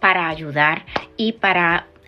para ayudar y para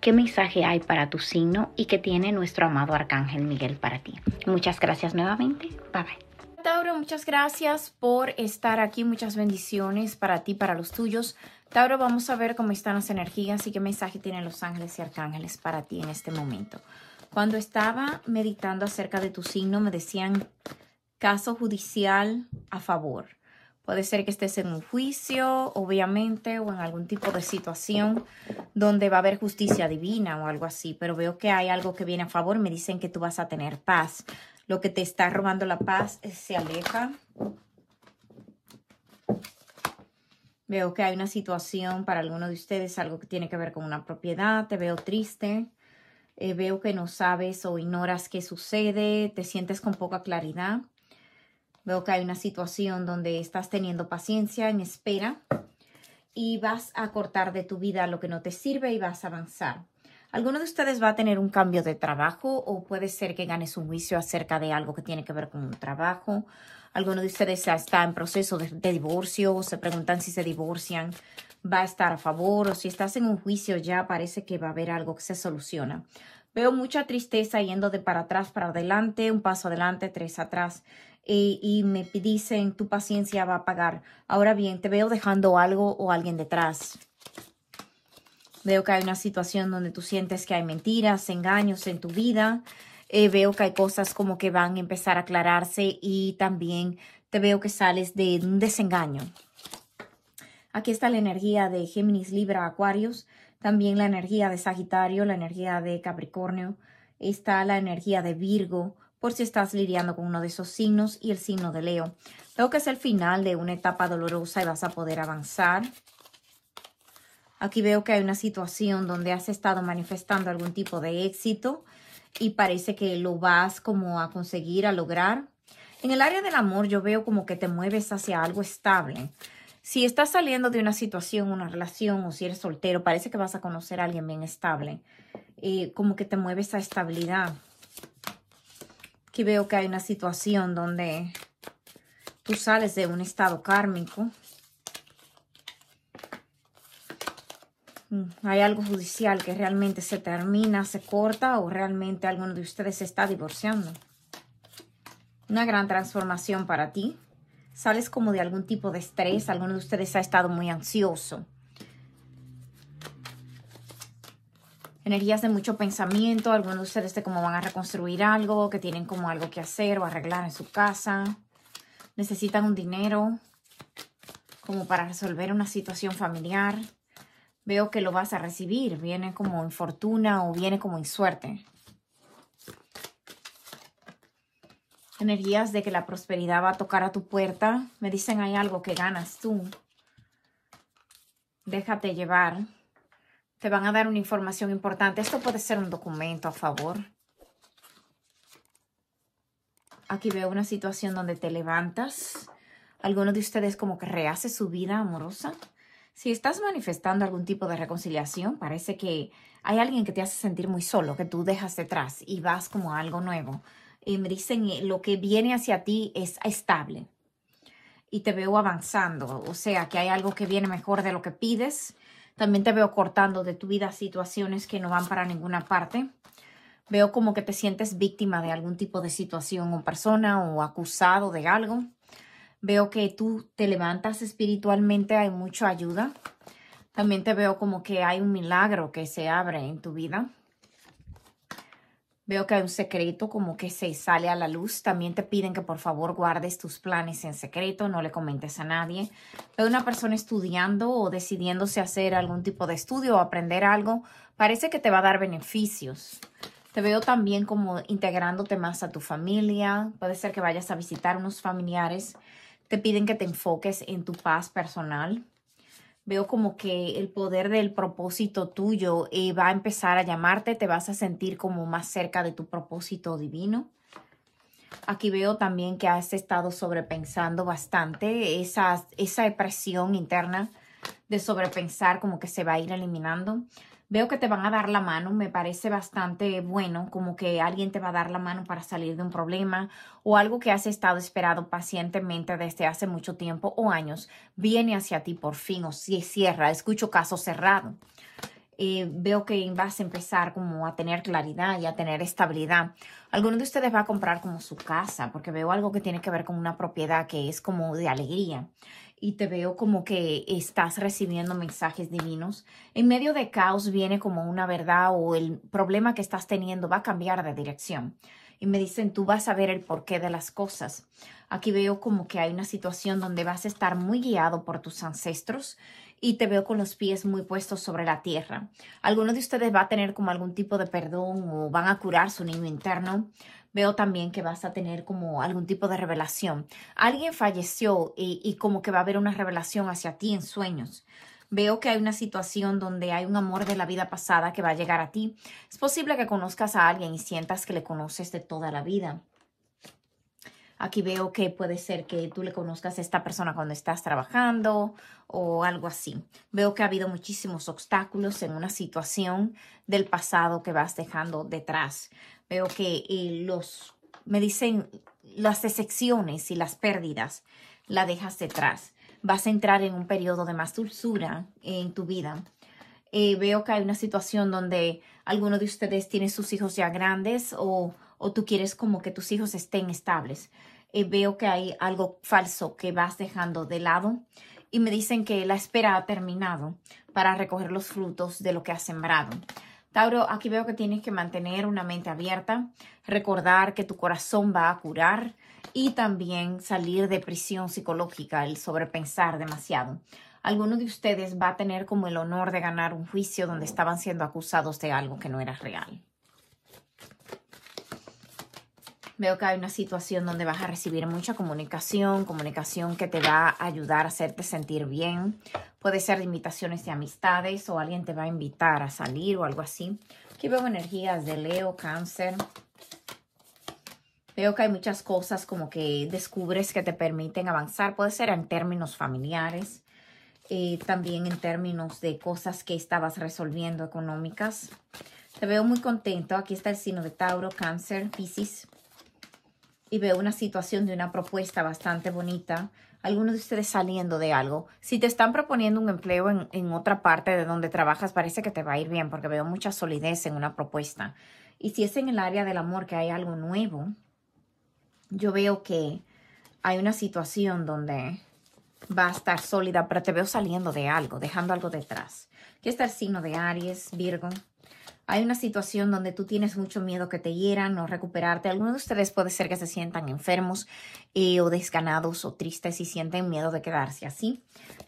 qué mensaje hay para tu signo y qué tiene nuestro amado Arcángel Miguel para ti. Muchas gracias nuevamente. Bye bye. Tauro, muchas gracias por estar aquí. Muchas bendiciones para ti, para los tuyos. Tauro, vamos a ver cómo están las energías y qué mensaje tienen los ángeles y arcángeles para ti en este momento. Cuando estaba meditando acerca de tu signo, me decían caso judicial a favor. Puede ser que estés en un juicio, obviamente, o en algún tipo de situación donde va a haber justicia divina o algo así, pero veo que hay algo que viene a favor, me dicen que tú vas a tener paz. Lo que te está robando la paz se aleja. Veo que hay una situación para alguno de ustedes, algo que tiene que ver con una propiedad, te veo triste. Eh, veo que no sabes o ignoras qué sucede, te sientes con poca claridad. Veo que hay una situación donde estás teniendo paciencia en espera y vas a cortar de tu vida lo que no te sirve y vas a avanzar. Alguno de ustedes va a tener un cambio de trabajo o puede ser que ganes un juicio acerca de algo que tiene que ver con un trabajo. Alguno de ustedes está en proceso de, de divorcio o se preguntan si se divorcian, va a estar a favor o si estás en un juicio ya parece que va a haber algo que se soluciona. Veo mucha tristeza yendo de para atrás para adelante, un paso adelante, tres atrás y, me dicen tu paciencia va a pagar. Ahora bien, te veo dejando algo o alguien detrás. Veo que hay una situación donde tú sientes que hay mentiras, engaños en tu vida. Eh, veo que hay cosas como que van a empezar a aclararse y también te veo que sales de un desengaño. Aquí está la energía de Géminis, Libra, Acuarios, también la energía de Sagitario, la energía de Capricornio, está la energía de Virgo, por si estás lidiando con uno de esos signos y el signo de Leo. Creo que es el final de una etapa dolorosa y vas a poder avanzar. Aquí veo que hay una situación donde has estado manifestando algún tipo de éxito y parece que lo vas como a conseguir, a lograr. En el área del amor yo veo como que te mueves hacia algo estable. Si estás saliendo de una situación, una relación o si eres soltero, parece que vas a conocer a alguien bien estable. y eh, como que te mueves a estabilidad veo que hay una situación donde tú sales de un estado kármico. Mm, hay algo judicial que realmente se termina, se corta o realmente alguno de ustedes se está divorciando. Una gran transformación para ti. Sales como de algún tipo de estrés. Alguno de ustedes ha estado muy ansioso. energías de mucho pensamiento. Algunos de ustedes de cómo van a reconstruir algo, que tienen como algo que hacer o arreglar en su casa. Necesitan un dinero como para resolver una situación familiar. Veo que lo vas a recibir. Viene como en fortuna o viene como en suerte. Energías de que la prosperidad va a tocar a tu puerta. Me dicen hay algo que ganas tú. Déjate llevar te van a dar una información importante. Esto puede ser un documento a favor. Aquí veo una situación donde te levantas. ¿Alguno de ustedes como que rehace su vida amorosa. Si estás manifestando algún tipo de reconciliación, parece que hay alguien que te hace sentir muy solo, que tú dejas detrás y vas como a algo nuevo. Y me dicen, eh, lo que viene hacia ti es estable. Y te veo avanzando, o sea, que hay algo que viene mejor de lo que pides también te veo cortando de tu vida situaciones que no van para ninguna parte. Veo como que te sientes víctima de algún tipo de situación o persona o acusado de algo. Veo que tú te levantas espiritualmente, hay mucha ayuda. También te veo como que hay un milagro que se abre en tu vida veo que hay un secreto como que se sale a la luz. También te piden que por favor guardes tus planes en secreto, no le comentes a nadie. Veo una persona estudiando o decidiéndose hacer algún tipo de estudio o aprender algo. Parece que te va a dar beneficios. Te veo también como integrándote más a tu familia. Puede ser que vayas a visitar unos familiares. Te piden que te enfoques en tu paz personal veo como que el poder del propósito tuyo eh, va a empezar a llamarte, te vas a sentir como más cerca de tu propósito divino. Aquí veo también que has estado sobrepensando bastante, esa, esa depresión interna de sobrepensar como que se va a ir eliminando. Veo que te van a dar la mano, me parece bastante bueno, como que alguien te va a dar la mano para salir de un problema o algo que has estado esperando pacientemente desde hace mucho tiempo o años, viene hacia ti por fin o si cierra, escucho caso cerrado. Eh, veo que vas a empezar como a tener claridad y a tener estabilidad. Alguno de ustedes va a comprar como su casa, porque veo algo que tiene que ver con una propiedad que es como de alegría y te veo como que estás recibiendo mensajes divinos. En medio de caos viene como una verdad o el problema que estás teniendo va a cambiar de dirección. Y me dicen, tú vas a ver el porqué de las cosas. Aquí veo como que hay una situación donde vas a estar muy guiado por tus ancestros y te veo con los pies muy puestos sobre la tierra. Alguno de ustedes va a tener como algún tipo de perdón o van a curar su niño interno. Veo también que vas a tener como algún tipo de revelación. Alguien falleció y, y como que va a haber una revelación hacia ti en sueños. Veo que hay una situación donde hay un amor de la vida pasada que va a llegar a ti. Es posible que conozcas a alguien y sientas que le conoces de toda la vida. Aquí veo que puede ser que tú le conozcas a esta persona cuando estás trabajando o algo así. Veo que ha habido muchísimos obstáculos en una situación del pasado que vas dejando detrás. Veo que eh, los, me dicen, las decepciones y las pérdidas la dejas detrás. Vas a entrar en un periodo de más dulzura en tu vida. Eh, veo que hay una situación donde alguno de ustedes tiene sus hijos ya grandes o, o tú quieres como que tus hijos estén estables. Eh, veo que hay algo falso que vas dejando de lado y me dicen que la espera ha terminado para recoger los frutos de lo que has sembrado. Tauro, aquí veo que tienes que mantener una mente abierta, recordar que tu corazón va a curar y también salir de prisión psicológica, el sobrepensar demasiado. Alguno de ustedes va a tener como el honor de ganar un juicio donde estaban siendo acusados de algo que no era real. Veo que hay una situación donde vas a recibir mucha comunicación, comunicación que te va a ayudar a hacerte sentir bien. Puede ser invitaciones de amistades o alguien te va a invitar a salir o algo así. Aquí veo energías de Leo, Cáncer. Veo que hay muchas cosas como que descubres que te permiten avanzar. Puede ser en términos familiares, eh, también en términos de cosas que estabas resolviendo económicas. Te veo muy contento. Aquí está el signo de Tauro, Cáncer, Pisces y veo una situación de una propuesta bastante bonita. Algunos de ustedes saliendo de algo. Si te están proponiendo un empleo en, otra parte de donde trabajas, parece que te va a ir bien porque veo mucha solidez en una propuesta. Y si es en el área del amor que hay algo nuevo, yo veo que hay una situación donde va a estar sólida, pero te veo saliendo de algo, dejando algo detrás. qué está el signo de Aries, Virgo hay una situación donde tú tienes mucho miedo que te hieran o recuperarte. Algunos de ustedes puede ser que se sientan enfermos eh, o desganados o tristes y sienten miedo de quedarse así.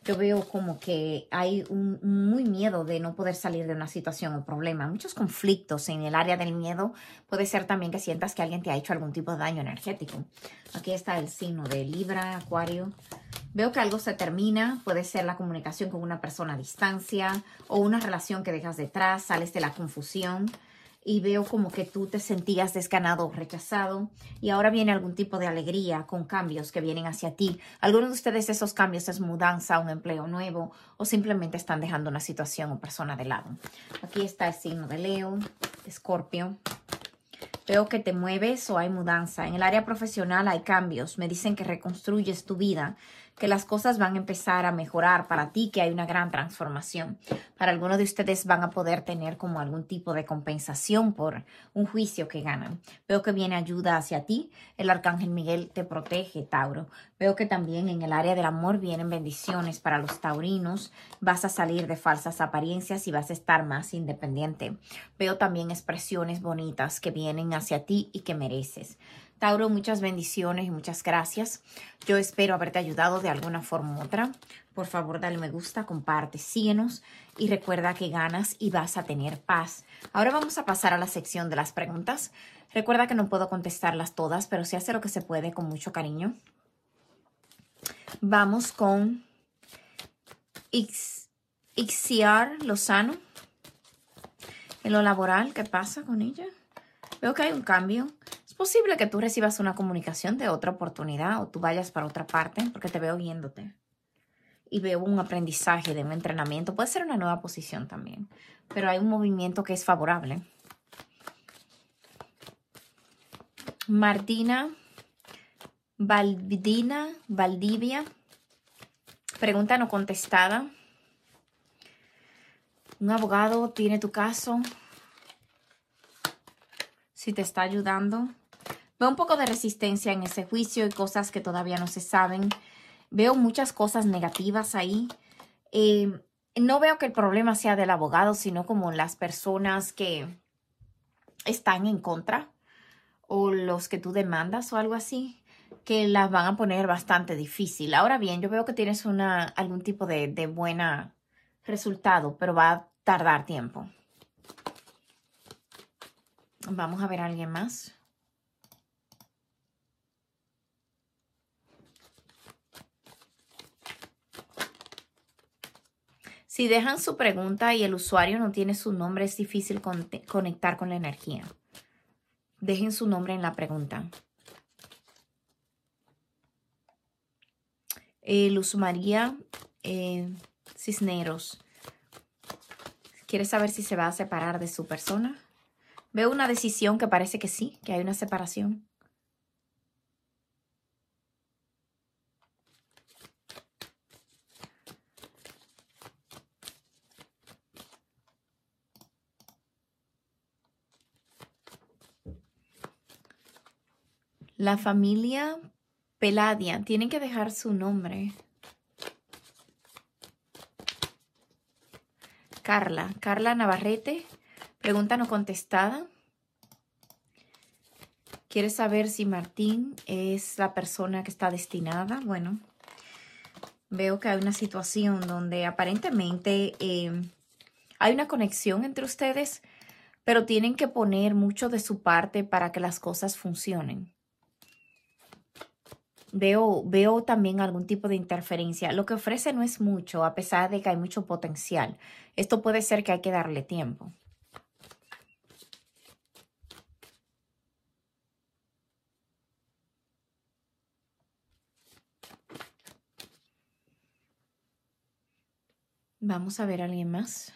Yo veo como que hay un muy miedo de no poder salir de una situación o problema. Muchos conflictos en el área del miedo. Puede ser también que sientas que alguien te ha hecho algún tipo de daño energético. Aquí está el signo de Libra, Acuario. Veo que algo se termina, puede ser la comunicación con una persona a distancia o una relación que dejas detrás, sales de la confusión y veo como que tú te sentías desganado, rechazado y ahora viene algún tipo de alegría con cambios que vienen hacia ti. Algunos de ustedes esos cambios es mudanza, un empleo nuevo o simplemente están dejando una situación o persona de lado. Aquí está el signo de Leo, Escorpio. Veo que te mueves o hay mudanza. En el área profesional hay cambios. Me dicen que reconstruyes tu vida que las cosas van a empezar a mejorar para ti, que hay una gran transformación. Para algunos de ustedes van a poder tener como algún tipo de compensación por un juicio que ganan. Veo que viene ayuda hacia ti. El arcángel Miguel te protege, Tauro. Veo que también en el área del amor vienen bendiciones para los taurinos. Vas a salir de falsas apariencias y vas a estar más independiente. Veo también expresiones bonitas que vienen hacia ti y que mereces. Tauro, muchas bendiciones y muchas gracias. Yo espero haberte ayudado de alguna forma u otra. Por favor, dale me gusta, comparte, síguenos y recuerda que ganas y vas a tener paz. Ahora vamos a pasar a la sección de las preguntas. Recuerda que no puedo contestarlas todas, pero sí hace lo que se puede con mucho cariño. Vamos con Ixiar Lozano. En lo laboral, ¿qué pasa con ella? Veo que hay un cambio posible que tú recibas una comunicación de otra oportunidad o tú vayas para otra parte porque te veo viéndote Y veo un aprendizaje de un entrenamiento. Puede ser una nueva posición también. Pero hay un movimiento que es favorable. Martina Valdina Valdivia. Pregunta no contestada. Un abogado tiene tu caso. Si te está ayudando. Veo un poco de resistencia en ese juicio y cosas que todavía no se saben. Veo muchas cosas negativas ahí. Em, no veo que el problema sea del abogado, sino como las personas que están en contra o los que tú demandas o algo así, que las van a poner bastante difícil. Ahora bien, yo veo que tienes una, algún tipo de, de buen resultado, pero va a tardar tiempo. Vamos a ver a alguien más. Si dejan su pregunta y el usuario no tiene su nombre, es difícil conectar con la energía. Dejen su nombre en la pregunta. Eh, Luz María eh, Cisneros. ¿Quiere saber si se va a separar de su persona? Veo una decisión que parece que sí, que hay una separación. La familia Peladia. Tienen que dejar su nombre. Carla. Carla Navarrete. Pregunta no contestada. Quiere saber si Martín es la persona que está destinada? Bueno, veo que hay una situación donde aparentemente em, hay una conexión entre ustedes, pero tienen que poner mucho de su parte para que las cosas funcionen veo, veo también algún tipo de interferencia. Lo que ofrece no es mucho, a pesar de que hay mucho potencial. Esto puede ser que hay que darle tiempo. Vamos a ver a alguien más.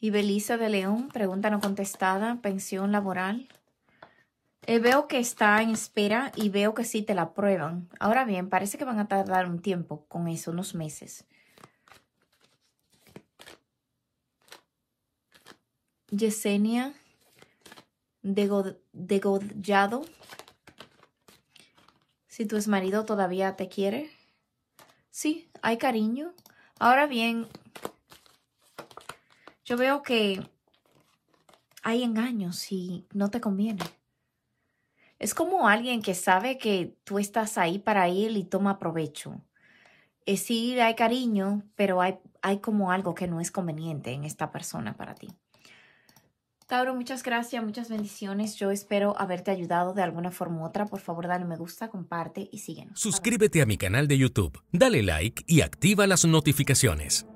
Y Belisa de León, pregunta no contestada, pensión laboral. Eh, veo que está en espera y veo que sí te la prueban. Ahora bien, parece que van a tardar un tiempo con eso, unos meses. Yesenia degollado. Si tu marido todavía te quiere. Sí, hay cariño. Ahora bien, yo veo que hay engaños y no te conviene. Es como alguien que sabe que tú estás ahí para él y toma provecho. Eh, sí, hay cariño, pero hay, hay como algo que no es conveniente en esta persona para ti. Tauro, muchas gracias, muchas bendiciones. Yo espero haberte ayudado de alguna forma u otra. Por favor, dale me gusta, comparte y síguenos. Suscríbete a mi canal de YouTube, dale like y activa las notificaciones.